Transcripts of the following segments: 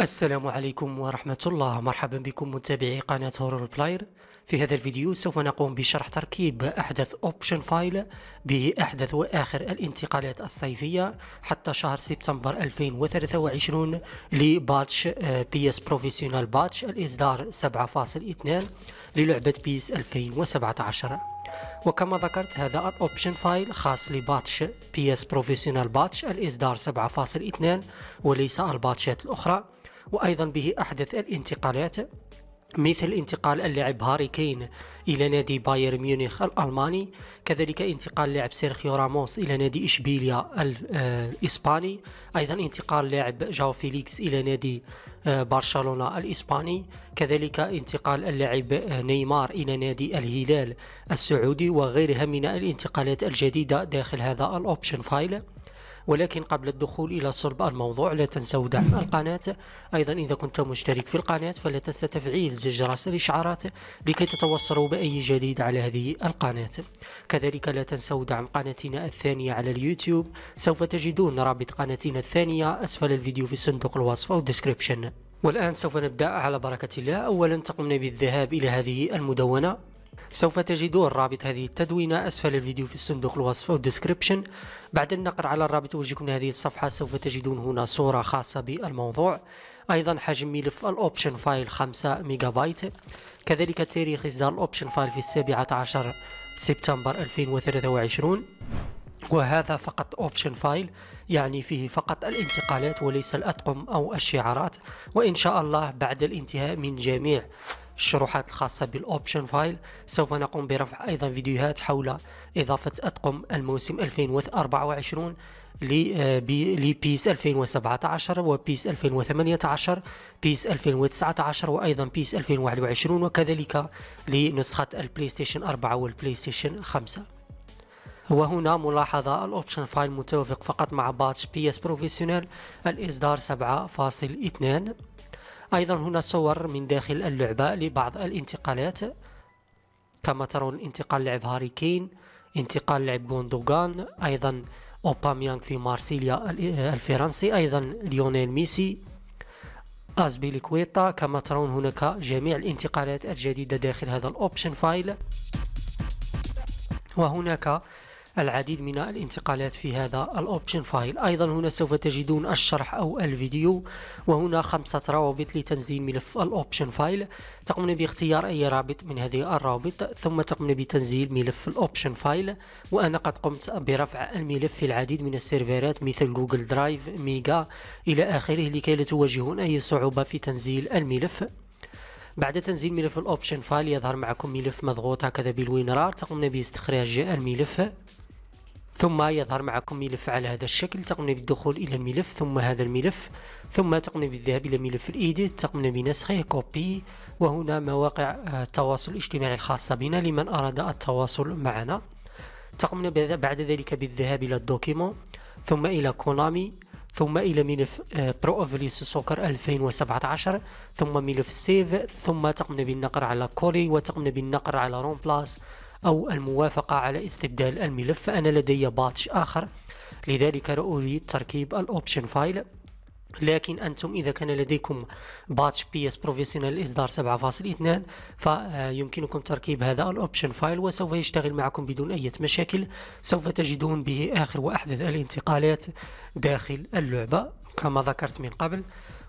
السلام عليكم ورحمة الله مرحبا بكم متابعي قناة هورور بلاير في هذا الفيديو سوف نقوم بشرح تركيب أحدث أوبشن فايل بأحدث وآخر الانتقالات الصيفية حتى شهر سبتمبر 2023 لباتش بيس بروفيسيونال باتش الإصدار 7.2 للعبة بيس 2017 وكما ذكرت هذا الاوبشن فايل خاص لباتش بي اس بروفيسيونال باتش الاصدار 7.2 وليس الباتشات الاخرى وأيضا به أحدث الانتقالات مثل انتقال اللاعب هاري كين إلى نادي بايرن ميونخ الألماني كذلك انتقال لاعب سيرخيو راموس إلى نادي إشبيليا الإسباني أيضا انتقال لاعب جاو فيليكس إلى نادي آه، برشلونة الإسباني كذلك انتقال اللاعب آه، نيمار إلى نادي الهلال السعودي وغيرها من الانتقالات الجديدة داخل هذا الأوبشن فايل ولكن قبل الدخول إلى صلب الموضوع لا تنسوا دعم القناة أيضا إذا كنت مشترك في القناة فلا تنسى تفعيل زر جرس الإشعارات لكي تتوصلوا بأي جديد على هذه القناة كذلك لا تنسوا دعم قناتنا الثانية على اليوتيوب سوف تجدون رابط قناتنا الثانية أسفل الفيديو في صندوق الوصف أو الديسكريبشن والآن سوف نبدأ على بركة الله أولا تقمنا بالذهاب إلى هذه المدونة سوف تجدون رابط هذه التدوينة أسفل الفيديو في صندوق الوصف أو الديسكريبشن بعد النقر على الرابط ويجيكم هذه الصفحة سوف تجدون هنا صورة خاصة بالموضوع أيضا حجم ملف الأوبشن فايل 5 ميجا بايت كذلك تاريخ إصدار الأوبشن فايل في السابعة عشر سبتمبر 2023 وهذا فقط اوبشن فايل يعني فيه فقط الانتقالات وليس الأطقم أو الشعارات وإن شاء الله بعد الانتهاء من جميع الشروحات الخاصة بالأوبشن فايل سوف نقوم برفع أيضا فيديوهات حول إضافة أطقم الموسم 2024 لبيس 2017 وبيس 2018 بيس 2019 وأيضا بيس 2021 وكذلك لنسخة البلاي ستيشن 4 والبلاي ستيشن 5 وهنا ملاحظة الأوبشن فايل متوافق فقط مع باتش بي اس بروفيسيونيل الإصدار 7.2 أيضا هنا صور من داخل اللعبة لبعض الانتقالات كما ترون انتقال لعب هاري كين انتقال لعب غوندوغان أيضا أوباميانغ في مارسيليا الفرنسي أيضا ليونيل ميسي أزبيليكويتا كما ترون هناك جميع الانتقالات الجديدة داخل هذا الأوبشن فايل وهناك العديد من الانتقالات في هذا الاوبشن فايل ايضا هنا سوف تجدون الشرح او الفيديو وهنا خمسة روابط لتنزيل ملف الاوبشن فايل تقومون باختيار اي رابط من هذه الروابط ثم تقومون بتنزيل ملف الاوبشن فايل وانا قد قمت برفع الملف في العديد من السيرفرات مثل جوجل درايف ميجا الى اخره لكي لا تواجهون اي صعوبة في تنزيل الملف بعد تنزيل ملف الاوبشن فايل يظهر معكم ملف مضغوط هكذا بالوينرار تقومون باستخراج الملف ثم يظهر معكم ملف على هذا الشكل تقمنا بالدخول الى الملف ثم هذا الملف ثم تقمنا بالذهاب الى ملف الايديت تقمنا بنسخه كوبي وهنا مواقع آه، التواصل الاجتماعي الخاصه بنا لمن اراد التواصل معنا تقمنا بعد ذلك بالذهاب الى الدوكيمون ثم الى كونامي ثم الى ملف برو اوفليس سوكر 2017 ثم ملف سيف ثم تقمنا بالنقر على كولي وتقمنا بالنقر على روم بلاس أو الموافقة على استبدال الملف فأنا لدي باتش آخر لذلك أريد تركيب الأوبشن فايل لكن أنتم إذا كان لديكم باتش بي اس بروفيسيونال إصدار 7.2 فيمكنكم تركيب هذا الأوبشن فايل وسوف يشتغل معكم بدون أي مشاكل سوف تجدون به آخر وأحدث الانتقالات داخل اللعبة كما ذكرت من قبل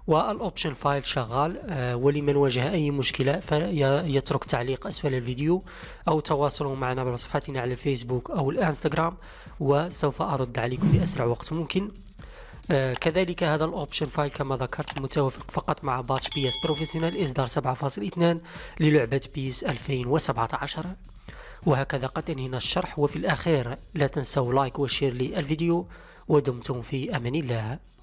والاوبشن فايل شغال آه، ولمن واجه اي مشكله فيترك تعليق اسفل الفيديو او تواصلوا معنا على صفحتنا على الفيسبوك او الانستغرام وسوف ارد عليكم باسرع وقت ممكن آه، كذلك هذا الاوبشن فايل كما ذكرت متوافق فقط مع باتش بي اس بروفيسيونال اصدار 7.2 للعبه بيس 2017 وهكذا قد انهينا الشرح وفي الاخير لا تنسوا لايك وشير للفيديو ودمتم في امان الله